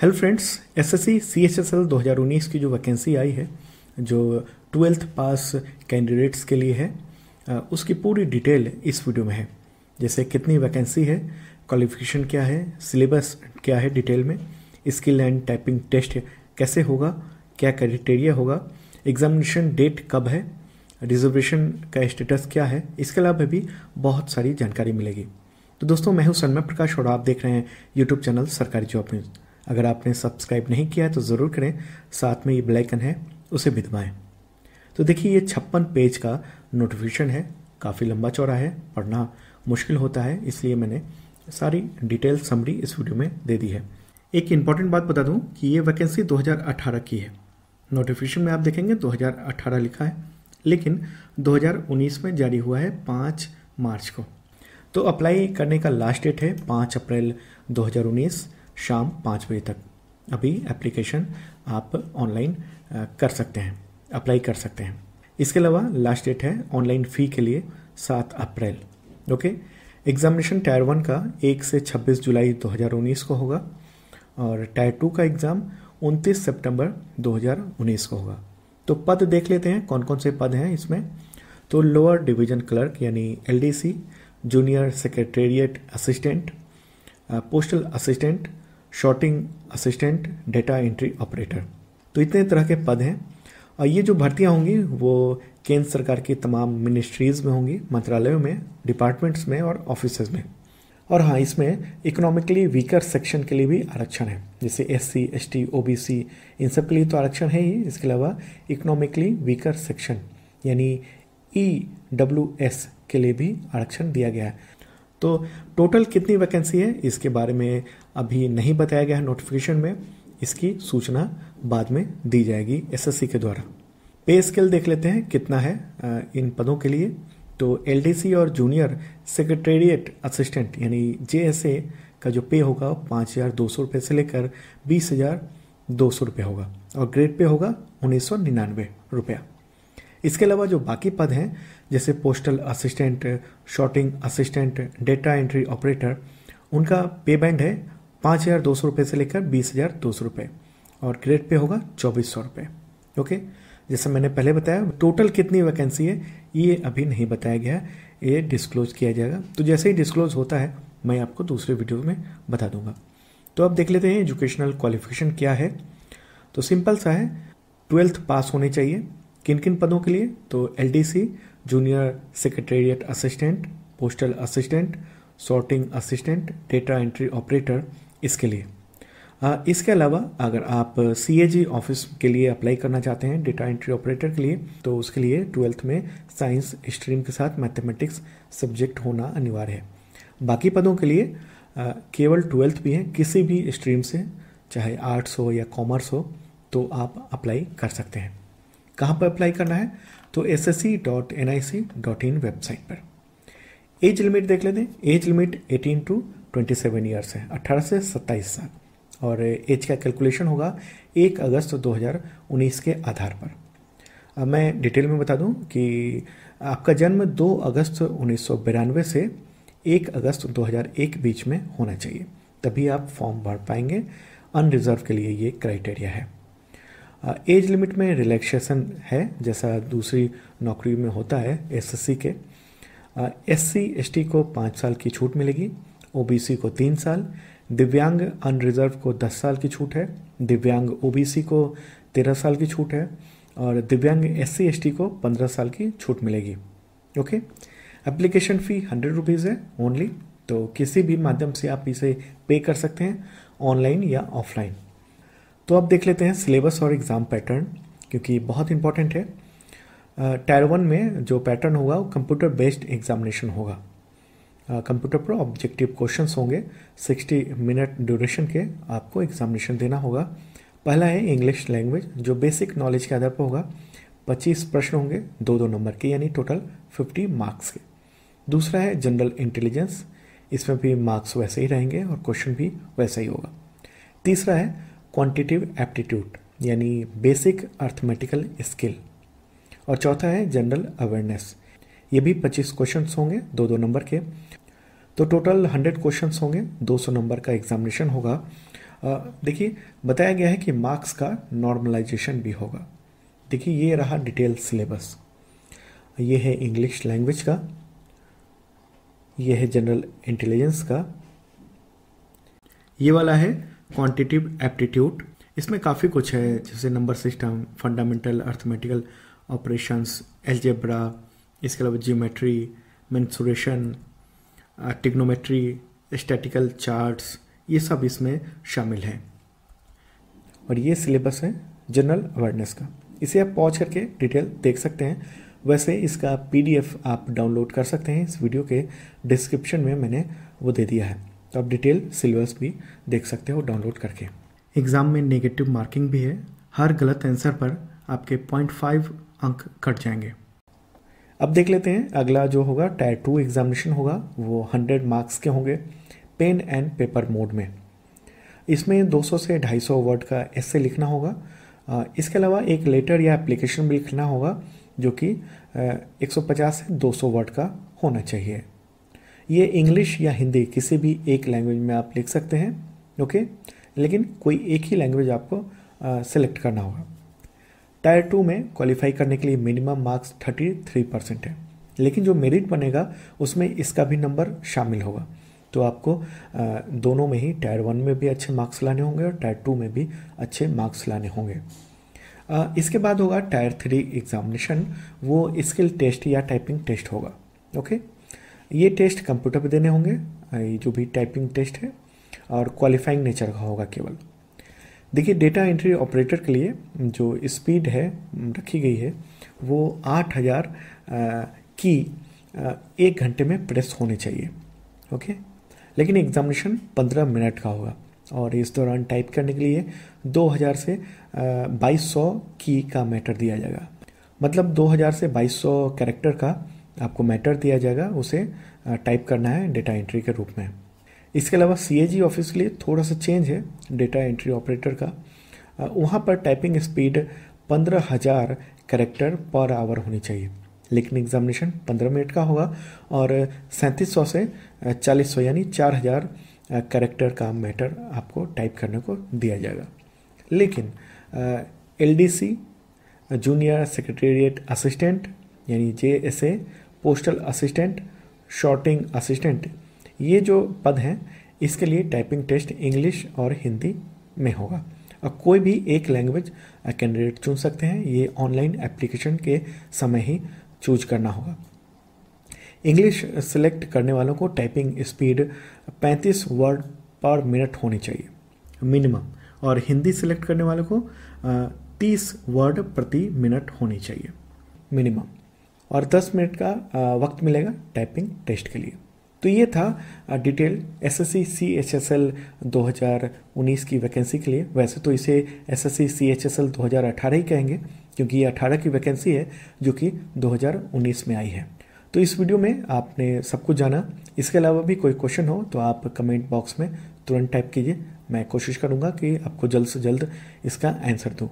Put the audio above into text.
hello friends SSC CHSL 2019 की जो vacancy आई है जो ट्वेल्थ पास कैंडिडेट्स के लिए है उसकी पूरी डिटेल इस वीडियो में है जैसे कितनी वैकेंसी है क्वालिफिकेशन क्या है सिलेबस क्या है डिटेल में स्किल एंड टाइपिंग टेस्ट कैसे होगा क्या क्राइटेरिया होगा एग्जामिनेशन डेट कब है रिजर्वेशन का स्टेटस क्या है इसके अलावा भी बहुत सारी जानकारी मिलेगी तो दोस्तों मैं हूं सन्मय प्रकाश और आप देख रहे हैं यूट्यूब चैनल सरकारी जॉब न्यूज़ अगर आपने सब्सक्राइब नहीं किया है तो ज़रूर करें साथ में ये ब्लैकन है उसे भी दबाएं तो देखिए ये छप्पन पेज का नोटिफिकेशन है काफ़ी लंबा चौड़ा है पढ़ना मुश्किल होता है इसलिए मैंने सारी डिटेल समरी इस वीडियो में दे दी है एक इंपॉर्टेंट बात बता दूं कि ये वैकेंसी 2018 की है नोटिफिकेशन में आप देखेंगे 2018 लिखा है लेकिन 2019 में जारी हुआ है 5 मार्च को तो अप्लाई करने का लास्ट डेट है 5 अप्रैल 2019 शाम पाँच बजे तक अभी एप्लीकेशन आप ऑनलाइन कर सकते हैं अप्लाई कर सकते हैं इसके अलावा लास्ट डेट है ऑनलाइन फ़ी के लिए सात अप्रैल ओके एग्जामिनेशन टायर वन का एक से छब्बीस जुलाई उन्नीस को होगा और टायर टू का एग्ज़ाम उनतीस सितंबर उन्नीस को होगा तो पद देख लेते हैं कौन कौन से पद हैं इसमें तो लोअर डिवीजन क्लर्क यानी LDC junior secretariat assistant postal assistant sorting assistant data entry operator तो इतने तरह के पद हैं और ये जो भर्तियाँ होंगी वो केंद्र सरकार की तमाम मिनिस्ट्रीज़ में होंगी मंत्रालयों में डिपार्टमेंट्स में और ऑफिस में और हाँ इसमें इकोनॉमिकली वीकर सेक्शन के लिए भी आरक्षण है जैसे S C S T O B C इन सब के लिए तो आरक्षण है ही इसके अलावा इकोनॉमिकली वीकर सेक्शन यानी ई डब्ल्यू एस के लिए भी आरक्षण दिया गया है तो टोटल कितनी वैकेंसी है इसके बारे में अभी नहीं बताया गया है नोटिफिकेशन में इसकी सूचना बाद में दी जाएगी एसएससी के द्वारा पे स्केल देख लेते हैं कितना है इन पदों के लिए तो एलडीसी और जूनियर सेक्रेटेरिएट असिस्टेंट यानी जेएसए का जो पे होगा पाँच हज़ार दो सौ रुपये से लेकर बीस हज़ार दो सौ रुपये होगा और ग्रेड पे होगा उन्नीस सौ निन्यानवे रुपया इसके अलावा जो बाकी पद हैं जैसे postal assistant sorting assistant data entry operator उनका पे बैंड है पाँच हज़ार दो सौ रुपये से लेकर बीस हज़ार दो सौ रुपये और ग्रेड पे होगा चौबीस सौ रुपये ओके जैसे मैंने पहले बताया टोटल कितनी वैकेंसी है ये अभी नहीं बताया गया है ये डिस्क्लोज किया जाएगा तो जैसे ही डिस्क्लोज होता है मैं आपको दूसरे वीडियो में बता दूंगा तो अब देख लेते हैं एजुकेशनल क्वालिफिकेशन क्या है तो सिंपल सा है ट्वेल्थ पास होनी चाहिए किन किन पदों के लिए तो L junior secretariat assistant postal assistant sorting assistant data entry operator इसके लिए इसके अलावा अगर आप सी ऑफिस के लिए अप्लाई करना चाहते हैं डेटा एंट्री ऑपरेटर के लिए तो उसके लिए ट्वेल्थ में साइंस स्ट्रीम के साथ मैथमेटिक्स सब्जेक्ट होना अनिवार्य है बाकी पदों के लिए केवल ट्वेल्थ भी है किसी भी स्ट्रीम से चाहे आर्ट्स हो या कॉमर्स हो तो आप अप्लाई कर सकते हैं कहाँ पर अप्लाई करना है तो S S C dot N I C dot in website पर एज लिमिट देख लेते हैं age limit eighteen to twenty seven years है अट्ठारह से सत्ताईस साल और एज का कैलकुलेशन होगा एक अगस्त दो हज़ार उन्नीस के आधार पर अब मैं डिटेल में बता दूं कि आपका जन्म दो अगस्त उन्नीस सौ बिरानवे से एक अगस्त दो हज़ार एक बीच में होना चाहिए तभी आप फॉर्म भर पाएंगे अनरिजर्व के लिए ये क्राइटेरिया है एज लिमिट में रिलैक्सेशन है जैसा दूसरी नौकरी में होता है एसएससी के एससी एसटी को पाँच साल की छूट मिलेगी ओबीसी को तीन साल दिव्यांग अनरिजर्व को दस साल की छूट है दिव्यांग ओबीसी को तेरह साल की छूट है और दिव्यांग एस सी को पंद्रह साल की छूट मिलेगी okay application fee hundred rupees है ओनली तो किसी भी माध्यम से आप इसे पे कर सकते हैं ऑनलाइन या ऑफलाइन तो अब देख लेते हैं सिलेबस और एग्ज़ाम पैटर्न क्योंकि बहुत इंपॉर्टेंट है टायर वन में जो पैटर्न होगा वो कंप्यूटर बेस्ड एग्जामिनेशन होगा कंप्यूटर पर ऑब्जेक्टिव क्वेश्चन होंगे 60 मिनट ड्यूरेशन के आपको एग्जामिनेशन देना होगा पहला है इंग्लिश लैंग्वेज जो बेसिक नॉलेज के आधार पर होगा 25 प्रश्न होंगे दो दो नंबर के यानी टोटल 50 मार्क्स के दूसरा है जनरल इंटेलिजेंस इसमें भी मार्क्स वैसे ही रहेंगे और क्वेश्चन भी वैसा ही होगा तीसरा है क्वांटिटिव एप्टीट्यूड यानी बेसिक अर्थमेटिकल स्किल और चौथा है जनरल अवेयरनेस ये भी 25 क्वेश्चन तो होंगे दो दो नंबर के तो टोटल 100 क्वेश्चन होंगे 200 नंबर का एग्जामिनेशन होगा देखिए बताया गया है कि मार्क्स का नॉर्मलाइजेशन भी होगा देखिए ये रहा डिटेल सिलेबस ये है इंग्लिश लैंग्वेज का ये है जनरल इंटेलिजेंस का ये वाला है क्वांटिटिव एप्टीट्यूड इसमें काफ़ी कुछ है जैसे number system fundamental arithmetical operations algebra इसके अलावा geometry mensuration trigonometry statistical charts ये सब इसमें शामिल हैं और ये सिलेबस है जनरल अवेयरनेस का इसे आप पॉज करके डिटेल देख सकते हैं वैसे इसका पीडीएफ आप डाउनलोड कर सकते हैं इस वीडियो के डिस्क्रिप्शन में मैंने वो दे दिया है तो आप डिटेल सिलेबस भी देख सकते हो डाउनलोड करके एग्ज़ाम में नेगेटिव मार्किंग भी है हर गलत आंसर पर आपके पॉइंट फाइव अंक कट जाएंगे अब देख लेते हैं अगला जो होगा टायर टू एग्जामिनेशन होगा वो हंड्रेड मार्क्स के होंगे पेन एंड पेपर मोड में इसमें 200 से 250 वर्ड का एसे लिखना होगा इसके अलावा एक लेटर या एप्लीकेशन भी लिखना होगा जो कि 150 से 200 वर्ड का होना चाहिए ये इंग्लिश या हिंदी किसी भी एक लैंग्वेज में आप लिख सकते हैं ओके लेकिन कोई एक ही लैंग्वेज आपको सेलेक्ट करना होगा टायर टू में क्वालिफाई करने के लिए minimum marks thirty three percent है लेकिन जो मेरिट बनेगा उसमें इसका भी नंबर शामिल होगा तो आपको दोनों में ही टायर वन में भी अच्छे मार्क्स लाने होंगे और टायर टू में भी अच्छे मार्क्स लाने होंगे इसके बाद होगा टायर थ्री एग्जामिनेशन वो स्किल टेस्ट या टाइपिंग टेस्ट होगा ओके ये टेस्ट कंप्यूटर पे देने होंगे जो भी टाइपिंग टेस्ट है और क्वालिफाइंग नेचर का होगा केवल देखिए डेटा एंट्री ऑपरेटर के लिए जो स्पीड है रखी गई है वो 8000 की एक घंटे में प्रेस होने चाहिए ओके लेकिन एग्जामिनेशन 15 मिनट का होगा और इस दौरान टाइप करने के लिए 2000 से 2200 की का मैटर दिया जाएगा मतलब 2000 से 2200 कैरेक्टर का आपको मैटर दिया जाएगा उसे टाइप करना है डेटा एंट्री के रूप में इसके अलावा सी ऑफिस के लिए थोड़ा सा चेंज है डेटा एंट्री ऑपरेटर का वहाँ पर टाइपिंग स्पीड पंद्रह हज़ार करेक्टर पर आवर होनी चाहिए लेकिन एग्जामिनेशन पंद्रह मिनट का होगा और सैंतीस सौ से चालीस सौ यानी चार हज़ार करेक्टर का मैटर आपको टाइप करने को दिया जाएगा लेकिन L D C junior secretariat assistant यानी J S A postal assistant sorting assistant ये जो पद हैं इसके लिए टाइपिंग टेस्ट इंग्लिश और हिंदी में होगा और कोई भी एक लैंग्वेज कैंडिडेट चुन सकते हैं ये ऑनलाइन एप्लीकेशन के समय ही चूज करना होगा इंग्लिश सेलेक्ट करने वालों को typing speed 35 word per minute होनी चाहिए मिनिमम और हिंदी सेलेक्ट करने वालों को 30 वर्ड प्रति मिनट होनी चाहिए मिनिमम और 10 मिनट का वक्त मिलेगा टाइपिंग टेस्ट के लिए तो ये था detail S S C C H S L दो हज़ार उन्नीस की वैकेंसी के लिए वैसे तो इसे S S C C H S L दो हज़ार अठारह ही कहेंगे क्योंकि ये अठारह की वैकेंसी है जो कि दो हज़ार उन्नीस में आई है तो इस वीडियो में आपने सब कुछ जाना इसके अलावा भी कोई क्वेश्चन हो तो आप कमेंट बॉक्स में तुरंत टाइप कीजिए मैं कोशिश करूँगा कि आपको जल्द से जल्द इसका आंसर दूँ